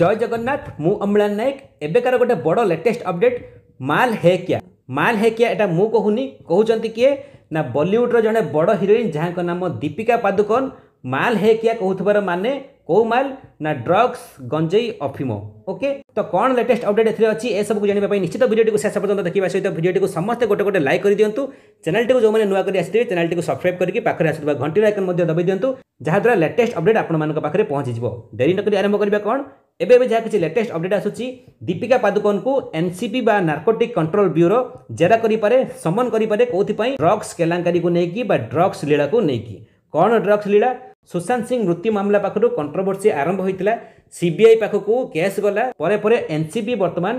জয় জগন্নাথ মু অম্লান নায়ক এবেকার গোটে বড় লেটেস্ট অপডেট ମାଲ ହେ କିଆ ମାଲ ହେ କିଆ ଏଇଟା ମୁଁ କହୁନି କହୁଛନ୍ତି କିଏ ନା ବଲିଉଡ଼ର ଜଣେ ବଡ଼ ହିରୋଇନ୍ ଯାହାଙ୍କ ନାମ ଦୀପିକା ପାଦୁକନ ମାଲ ହେ କିଆ କହୁଥିବାର ମାନେ କେଉଁ ମାଲ ନା ଡ୍ରଗ୍ସ ଗଞ୍ଜେଇ ଅଫିମ ଓକେ ତ କ'ଣ ଲେଟେଷ୍ଟ ଅପଡେଟ୍ ଏଥିରେ ଅଛି ଏସବୁକୁ ଜାଣିବା ପାଇଁ ନିଶ୍ଚିତ ଭିଡ଼ିଓଟିକୁ ଶେଷ ପର୍ଯ୍ୟନ୍ତ ଦେଖିବା ସହିତ ଭିଡ଼ିଓଟିକୁ ସମସ୍ତେ ଗୋଟେ ଗୋଟେ ଲାଇକ୍ କରିଦିଅନ୍ତୁ ଚ୍ୟାନେଲଟିକୁ ଯେଉଁମାନେ ନୂଆ କରି ଆସିଥିବେ ଚ୍ୟାନେଲଟିକୁ ସବସ୍କ୍ରାଇବ୍ କରିକି ପାଖରେ ଆସୁଥିବା ଘଣ୍ଟିର ଆଇକନ୍ ମଧ୍ୟ ଦବାଇ ଦିଅନ୍ତୁ ଯାହାଦ୍ୱାରା ଲେଟେଷ୍ଟ ଅପଡେଟ୍ ଆପଣମାନଙ୍କ ପାଖରେ ପହଞ୍ଚିଯିବ ଡେରି ନକରି ଆରମ୍ଭ କରିବା କ'ଣ ଏବେ ଏବେ ଯାହା କିଛି ଲେଟେଷ୍ଟ ଅପଡେଟ୍ ଆସୁଛି ଦୀପିକା ପାଦୁକୋନଙ୍କୁ ଏନ୍ସିପି ବା ନାର୍କୋଟିକ୍ କଣ୍ଟ୍ରୋଲ ବ୍ୟୁରୋ ଜେରା କରିପାରେ ସମନ କରିପାରେ କେଉଁଥିପାଇଁ ଡ୍ରଗ୍ସ କେଲାଙ୍କାରୀକୁ ନେଇକି ବା ଡ୍ରଗ୍ସ ଲୀଳାକୁ ନେଇକି କ'ଣ ଡ୍ରଗ୍ସ ଲୀଳା ସୁଶାନ୍ତ ସିଂ ମୃତ୍ୟୁ ମାମଲା ପାଖରୁ କଣ୍ଟ୍ରୋଭର୍ସି ଆରମ୍ଭ ହୋଇଥିଲା ସିବିଆଇ ପାଖକୁ କେସ୍ ଗଲା ପରେ ପରେ ଏନ୍ସିବି ବର୍ତ୍ତମାନ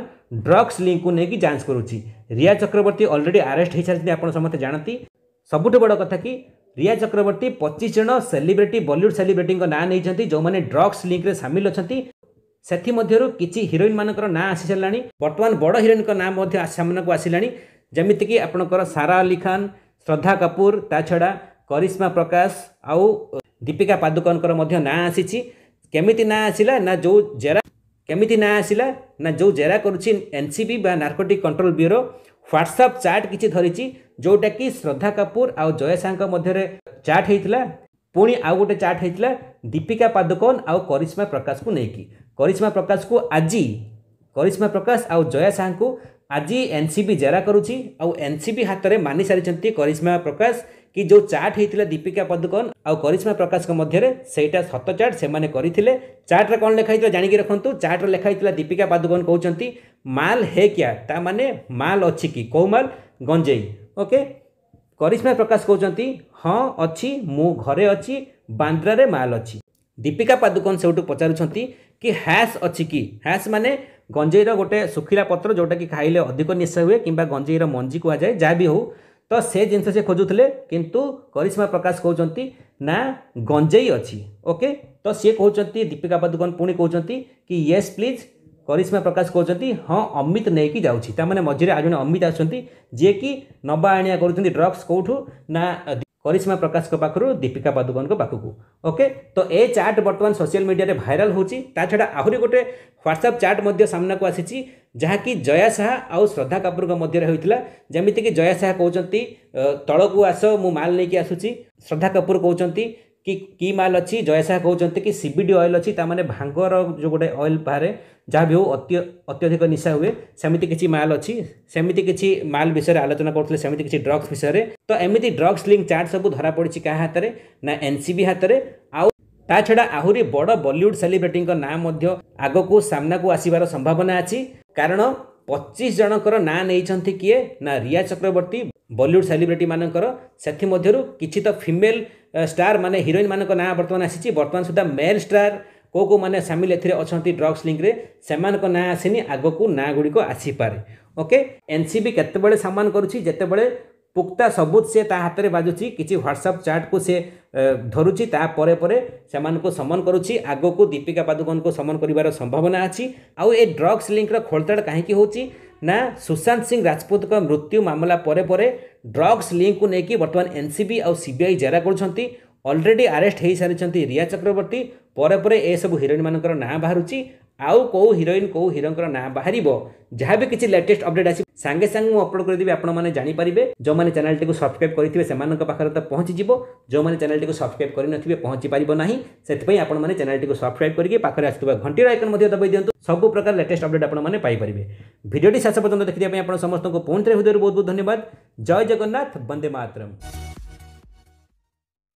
ଡ୍ରଗ୍ସ ଲିଙ୍କକୁ ନେଇକି ଯାଞ୍ଚ କରୁଛି ରିୟା ଚକ୍ରବର୍ତ୍ତୀ ଅଲରେଡ଼ି ଆରେଷ୍ଟ ହୋଇସାରିଛନ୍ତି ଆପଣ ସମସ୍ତେ ଜାଣନ୍ତି ସବୁଠୁ ବଡ଼ କଥା କି ରିୟା ଚକ୍ରବର୍ତ୍ତୀ ପଚିଶ ଜଣ ସେଲିବ୍ରିଟି ବଲିଉଡ଼ ସେଲିବ୍ରିଟିଙ୍କ ନାଁ ନେଇଛନ୍ତି ଯେଉଁମାନେ ଡ୍ରଗ୍ସ ଲିଙ୍କରେ ସାମିଲ ଅଛନ୍ତି ସେଥିମଧ୍ୟରୁ କିଛି ହିରୋଇନ୍ମାନଙ୍କର ନାଁ ଆସିସାରିଲାଣି ବର୍ତ୍ତମାନ ବଡ଼ ହିରୋଇନ୍ଙ୍କ ନାଁ ମଧ୍ୟ ସାମ୍ନାକୁ ଆସିଲାଣି ଯେମିତିକି ଆପଣଙ୍କର ସାରା ଅଲି ଖାନ୍ ଶ୍ରଦ୍ଧା କପୁର ତା ଛଡ଼ା କରିଶ୍ମା ପ୍ରକାଶ ଆଉ ଦୀପିକା ପାଦୁକନଙ୍କର ମଧ୍ୟ ନାଁ ଆସିଛି କେମିତି ନାଁ ଆସିଲା ନା ଯେଉଁ ଜେରା କେମିତି ନାଁ ଆସିଲା ନା ଯେଉଁ ଜେରା କରୁଛି ଏନ୍ସିବି ବା narcotic control bureau WhatsApp chat କିଛି ଧରିଛି ଯେଉଁଟାକି ଶ୍ରଦ୍ଧା କପୁର ଆଉ ଜୟ ଶାହାଙ୍କ ମଧ୍ୟରେ ଚାଟ୍ ହେଇଥିଲା ପୁଣି ଆଉ ଗୋଟେ ଚାଟ୍ ହେଇଥିଲା ଦୀପିକା ପାଦୁକନ ଆଉ କରିଶ୍ମା ପ୍ରକାଶକୁ ନେଇକି କରିଶ୍ମା ପ୍ରକାଶକୁ ଆଜି କରିଶ୍ମା ପ୍ରକାଶ ଆଉ ଜୟା ଶାହାଙ୍କୁ ଆଜି ଏନ୍ସିବି ଜେରା କରୁଛି ଆଉ ଏନ୍ସିବି ହାତରେ ମାନି ସାରିଛନ୍ତି କରିଶ୍ମା ପ୍ରକାଶ କି ଯେଉଁ ଚାଟ୍ ହେଇଥିଲା ଦୀପିକା ପଦୁକୋନ ଆଉ କରିଶ୍ମା ପ୍ରକାଶଙ୍କ ମଧ୍ୟରେ ସେଇଟା ସତ ଚାଟ୍ ସେମାନେ କରିଥିଲେ ଚାଟ୍ରେ କ'ଣ ଲେଖା ହେଇଥିଲା ଜାଣିକି ରଖନ୍ତୁ ଚାଟ୍ରେ ଲେଖା ହେଇଥିଲା ଦୀପିକା ପଦୁକୋନ କହୁଛନ୍ତି ମାଲ ହେ କ୍ୟା ତା ମାନେ ମାଲ ଅଛି କି କେଉଁ ମାଲ ଗଞ୍ଜେଇ ଓକେ କରିଶ୍ମା ପ୍ରକାଶ କହୁଛନ୍ତି ହଁ ଅଛି ମୁଁ ଘରେ ଅଛି ବାନ୍ଦ୍ରାରେ ମାଲ ଅଛି ଦୀପିକା ପାଦୁକୋନ ସେଇଠୁ ପଚାରୁଛନ୍ତି कि हैस अच्छी कि हैस मैंने गंजेईर गोटे शुखिला पत्र जोटा कि खाइले अधिक निशा हुए कि गंजेईर मंजी कह जाए जहाँ भी हो तो से जिनस से खोजुले कि करिश्मा प्रकाश कहते ना गंजेई अच्छी ओके तो सी कौन दीपिका पादुकन पुणी कहते कि ये प्लीज करिश्मा प्रकाश कहते हाँ अमित नहीं कि जाने मझे आज जे अमित आस कि नवा आणिया कर ड्रग्स कौटू ना करिश्मा प्रकाशको पाखु दीपिका पादुकोनको पाखु ओके तो ए चार्ट बर्तमान सोशल मिडिया भाइराल हुन्छ ता छडा आहुरी गोटे ह्वाट्सअप चार्ट ମଧ୍ୟ ସାମ୍ନାକୁ ଆସିଛି ଯାହାକି ଜୟା ଶାହା ଆଉ ଶ୍ରଦ୍ଧା କାପୁରଙ୍କ ମଧ୍ୟରେ ହୋଇଥିଲା ଯେମିତିକି ଜୟା ଶାହା କହୁଛନ୍ତି ତଳକୁ ଆସ ମୁଁ ମାଲ ନେଇକି ଆସୁଛି ଶ୍ରଦ୍ଧା କାପୁର କହୁଛନ୍ତି କି କି ମାଲ୍ ଅଛି ଜୟଶାହା କହୁଛନ୍ତି କି ସି ବି ଡି ଅଏଲ୍ ଅଛି ତା'ମାନେ ଭାଙ୍ଗର ଯେଉଁ ଗୋଟେ ଅଏଲ୍ ବାହାରେ ଯାହା ବି ହେଉ ଅତ୍ୟ ଅତ୍ୟଧିକ ନିଶା ହୁଏ ସେମିତି କିଛି ମାଲ୍ ଅଛି ସେମିତି କିଛି ମାଲ୍ ବିଷୟରେ ଆଲୋଚନା କରୁଥିଲେ ସେମିତି କିଛି ଡ୍ରଗ୍ସ ବିଷୟରେ ତ ଏମିତି ଡ୍ରଗ୍ସ ଲିଙ୍କ୍ ଚାର୍ଜ ସବୁ ଧରାପଡ଼ିଛି କାହା ହାତରେ ନା ଏନ୍ସିବି ହାତରେ ଆଉ ତା ଛଡ଼ା ଆହୁରି ବଡ଼ ବଲିଉଡ଼୍ ସେଲିବ୍ରିଟିଙ୍କ ନାଁ ମଧ୍ୟ ଆଗକୁ ସାମ୍ନାକୁ ଆସିବାର ସମ୍ଭାବନା ଅଛି କାରଣ ପଚିଶ ଜଣଙ୍କର ନାଁ ନେଇଛନ୍ତି କିଏ ନା ରିୟା ଚକ୍ରବର୍ତ୍ତୀ ବଲିଉଡ଼ ସେଲିବ୍ରିଟିମାନଙ୍କର ସେଥିମଧ୍ୟରୁ କିଛି ତ ଫିମେଲ୍ ଷ୍ଟାର୍ ମାନେ ହିରୋଇନ୍ମାନଙ୍କ ନାଁ ବର୍ତ୍ତମାନ ଆସିଛି ବର୍ତ୍ତମାନ ସୁଦ୍ଧା ମେଲ୍ ଷ୍ଟାର୍ କେଉଁ କେଉଁମାନେ ସାମିଲ ଏଥିରେ ଅଛନ୍ତି ଡ୍ରଗ୍ସ ଲିଙ୍କରେ ସେମାନଙ୍କ ନାଁ ଆସିନି ଆଗକୁ ନାଁ ଗୁଡ଼ିକ ଆସିପାରେ ଓକେ ଏନ୍ ସି ବି କେତେବେଳେ ସାମାନ କରୁଛି ଯେତେବେଳେ ପୁକ୍ତା ସବୁତ ସେ ତା ହାତରେ ବାଜୁଛି କିଛି ହ୍ୱାଟ୍ସଆପ୍ ଚାଟ୍କୁ ସେ ଧରୁଛି ତାପରେ ପରେ ସେମାନଙ୍କୁ ସମନ କରୁଛି ଆଗକୁ ଦୀପିକା ପାଦୁକୋନକୁ ସମନ କରିବାର ସମ୍ଭାବନା ଅଛି ଆଉ ଏ ଡ୍ରଗ୍ସ ଲିଙ୍କର ଖୋଳତାଡ଼ କାହିଁକି ହେଉଛି ନା ସୁଶାନ୍ତ ସିଂ ରାଜପୁତଙ୍କ ମୃତ୍ୟୁ ମାମଲା ପରେ ପରେ ଡ୍ରଗ୍ସ ଲିଙ୍କକୁ ନେଇକି ବର୍ତ୍ତମାନ ଏନ୍ସିବି ଆଉ ସିବିଆଇ ଜେରା କରୁଛନ୍ତି ଅଲରେଡ଼ି ଆରେଷ୍ଟ ହୋଇସାରିଛନ୍ତି ରିୟା ଚକ୍ରବର୍ତ୍ତୀ ପରେ ପରେ ଏସବୁ ହିରୋଇନ୍ମାନଙ୍କର ନାଁ ବାହାରୁଛି ଆଉ କେଉଁ ହିରୋଇନ୍ କେଉଁ ହିରୋଙ୍କର ନାଁ ବାହାରିବ ଯାହା ବି କିଛି ଲେଟେଷ୍ଟ ଅପଡେଟ୍ ଆସିବ ସାଙ୍ଗେ ସାଙ୍ଗେ ମୁଁ ଅପଲୋଡ଼ କରିଦେବି ଆପଣମାନେ ଜାଣିପାରିବେ ଯେଉଁମାନେ ଚ୍ୟାନେଲଟିକୁ ସବସ୍କ୍ରାଇବ୍ କରିଥିବେ ସେମାନଙ୍କ ପାଖରେ ତ ପହଞ୍ଚିଯିବ ଯେଉଁମାନେ ଚ୍ୟାନେଲଟିକୁ ସବସ୍କ୍ରାଇବ୍ କରିନଥିବେ ପହଞ୍ଚିପାରିବ ନାହିଁ ସେଥିପାଇଁ ଆପଣମାନେ ଚ୍ୟାନେଲଟିକୁ ସବସ୍କ୍ରାଇବ୍ କରିକି ପାଖରେ ଆସୁଥିବା ଘଣ୍ଟିର ଆଇକନ୍ ମଧ୍ୟ ଦବାଇ ଦିଅନ୍ତୁ ସବୁ ପ୍ରକାର ଲେଟେଷ୍ଟ ଅପଡେଟ୍ ଆପଣମାନେ ପାଇପାରିବେ ଭିଡ଼ିଓଟି ଶେଷ ପର୍ଯ୍ୟନ୍ତ ଦେଖିବା ପାଇଁ ଆପଣ ସମସ୍ତଙ୍କୁ ପୁଣି ଥରେ ହୃଦୟରୁ ବହୁତ ବହୁତ ଧନ୍ୟବାଦ ଜୟ ଜଗନ୍ନାଥ ବନ୍ଦେ ମାତରମ୍